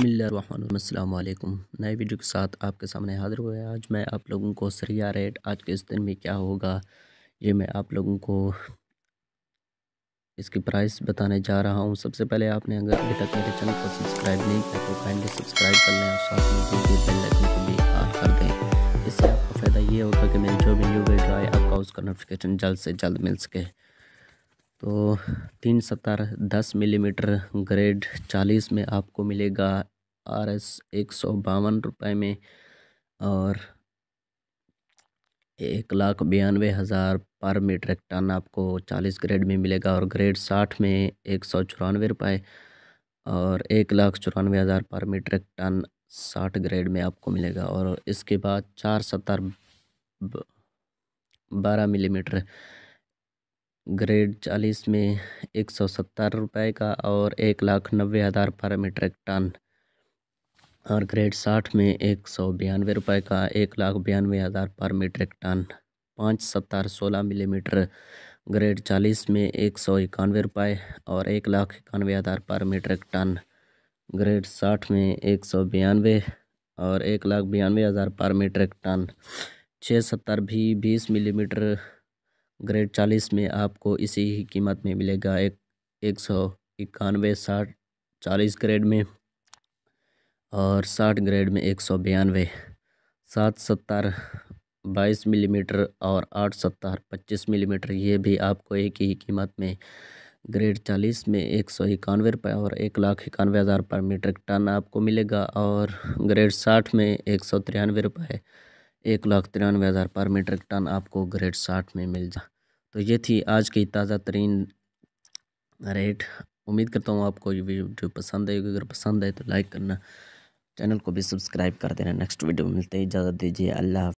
बसमिलकुम नए वीडियो के साथ आपके सामने हाजिर हुआ है आज मैं आप लोगों को सरिया रेट आज के इस दिन में क्या होगा ये मैं आप लोगों को इसकी प्राइस बताने जा रहा हूँ सबसे पहले आपने अगर अभी तक मेरे चैनल को सब्सक्राइब नहीं किया तो काइंडली सब्सक्राइब कर लें साथ में बेल आइकन को भी ऑन कर दें इससे आपको फ़ायदा ये होगा कि मेरी जो भी न्यू वीडियो आए आपका उसका नोटिफिकेशन जल्द से जल्द मिल सके तो तीन सत्तर दस मिलीमीटर ग्रेड चालीस में आपको मिलेगा आर एस एक सौ बावन रुपये में और एक लाख बयानवे हज़ार पर मीट्रिक टन आपको चालीस ग्रेड में मिलेगा और ग्रेड साठ में एक सौ चौरानवे रुपये और एक लाख चौरानवे हज़ार पर मीट्रिक टन साठ ग्रेड में आपको मिलेगा और इसके बाद चार सत्तर बारह मिलीमीटर ग्रेड चालीस में एक सौ सत्तर रुपये का और एक लाख नब्बे हज़ार पर मीट्रिक टन और ग्रेड साठ में एक सौ बयानवे रुपये का एक लाख बयानवे हज़ार पर मीट्रिक टन पाँच सत्तर सोलह मिलीमीटर ग्रेड चालीस में एक सौ इक्यानवे रुपये और एक लाख इक्यानवे हज़ार पर मीट्रिक टन ग्रेड साठ में एक सौ बयानवे और एक लाख बयानवे हज़ार पर मीट्रिक टन छः सत्तर भी बीस मिलीमीटर ग्रेड चालीस में आपको इसी ही कीमत में मिलेगा एक एक सौ इक्यानवे साठ चालीस ग्रेड में और साठ ग्रेड में एक सौ बयानवे सात सत्तर बाईस मिलीमीटर और आठ सत्तर पच्चीस मिलीमीटर ये भी आपको एक ही कीमत में ग्रेड चालीस में एक सौ इक्यानवे रुपये और एक लाख इक्यानवे हज़ार पर मीट्रिक टन आपको मिलेगा और ग्रेड साठ में एक सौ तिरानवे रुपये एक लाख तिरानवे हज़ार पर मीट्रिक टन आपको ग्रेड साठ में मिल जा तो ये थी आज की ताज़ा तरीन रेट उम्मीद करता हूँ आपको ये वीडियो पसंद आएगी अगर पसंद आए तो लाइक करना चैनल को भी सब्सक्राइब कर देना नेक्स्ट वीडियो में मिलते हैं इजाज़त दीजिए अल्लाह